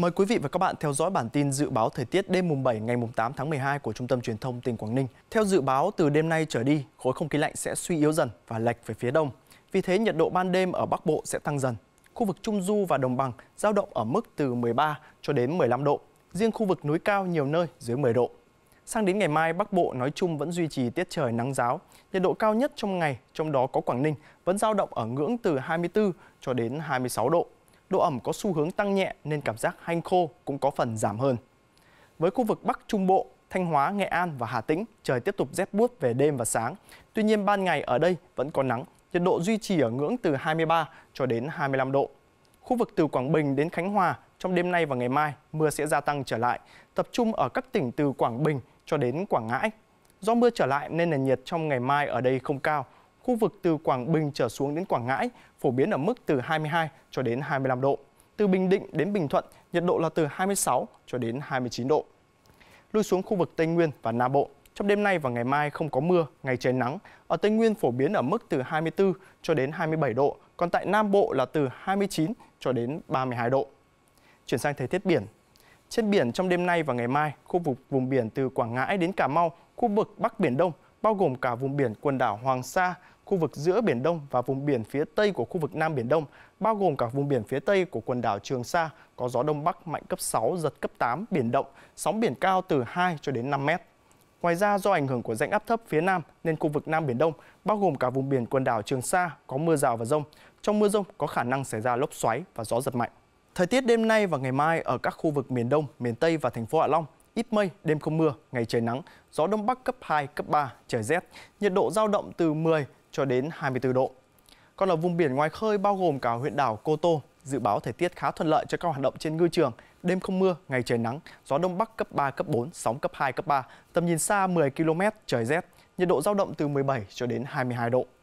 Mời quý vị và các bạn theo dõi bản tin dự báo thời tiết đêm mùng 7 ngày mùng 8 tháng 12 của Trung tâm Truyền thông tỉnh Quảng Ninh. Theo dự báo, từ đêm nay trở đi, khối không khí lạnh sẽ suy yếu dần và lệch về phía đông. Vì thế, nhiệt độ ban đêm ở Bắc Bộ sẽ tăng dần. Khu vực Trung Du và Đồng Bằng giao động ở mức từ 13 cho đến 15 độ. Riêng khu vực núi cao nhiều nơi dưới 10 độ. Sang đến ngày mai, Bắc Bộ nói chung vẫn duy trì tiết trời nắng giáo. Nhiệt độ cao nhất trong ngày, trong đó có Quảng Ninh, vẫn giao động ở ngưỡng từ 24 cho đến 26 độ độ ẩm có xu hướng tăng nhẹ nên cảm giác hanh khô cũng có phần giảm hơn. Với khu vực Bắc Trung Bộ, Thanh Hóa, Nghệ An và Hà Tĩnh, trời tiếp tục rét buốt về đêm và sáng. Tuy nhiên ban ngày ở đây vẫn có nắng, nhiệt độ duy trì ở ngưỡng từ 23 cho đến 25 độ. Khu vực từ Quảng Bình đến Khánh Hòa, trong đêm nay và ngày mai, mưa sẽ gia tăng trở lại, tập trung ở các tỉnh từ Quảng Bình cho đến Quảng Ngãi. Do mưa trở lại nên nền nhiệt trong ngày mai ở đây không cao, khu vực từ Quảng Bình trở xuống đến Quảng Ngãi phổ biến ở mức từ 22 cho đến 25 độ. Từ Bình Định đến Bình Thuận, nhiệt độ là từ 26 cho đến 29 độ. Lui xuống khu vực Tây Nguyên và Nam Bộ, trong đêm nay và ngày mai không có mưa, ngày trời nắng. Ở Tây Nguyên phổ biến ở mức từ 24 cho đến 27 độ, còn tại Nam Bộ là từ 29 cho đến 32 độ. Chuyển sang thời tiết biển. Trên biển trong đêm nay và ngày mai, khu vực vùng biển từ Quảng Ngãi đến Cà Mau, khu vực Bắc Biển Đông bao gồm cả vùng biển quần đảo Hoàng Sa, khu vực giữa Biển Đông và vùng biển phía Tây của khu vực Nam Biển Đông, bao gồm cả vùng biển phía Tây của quần đảo Trường Sa, có gió Đông Bắc mạnh cấp 6, giật cấp 8, biển động, sóng biển cao từ 2 cho đến 5 mét. Ngoài ra, do ảnh hưởng của rãnh áp thấp phía Nam nên khu vực Nam Biển Đông, bao gồm cả vùng biển quần đảo Trường Sa, có mưa rào và rông. Trong mưa rông có khả năng xảy ra lốc xoáy và gió giật mạnh. Thời tiết đêm nay và ngày mai ở các khu vực miền Đông, miền Tây và thành phố Hạ Long ít mây, đêm không mưa, ngày trời nắng, gió đông bắc cấp 2, cấp 3, trời rét, nhiệt độ giao động từ 10 cho đến 24 độ. Còn ở vùng biển ngoài khơi bao gồm cả huyện đảo Cô Tô, dự báo thời tiết khá thuận lợi cho các hoạt động trên ngư trường, đêm không mưa, ngày trời nắng, gió đông bắc cấp 3, cấp 4, sóng cấp 2, cấp 3, tầm nhìn xa 10 km, trời rét, nhiệt độ giao động từ 17 cho đến 22 độ.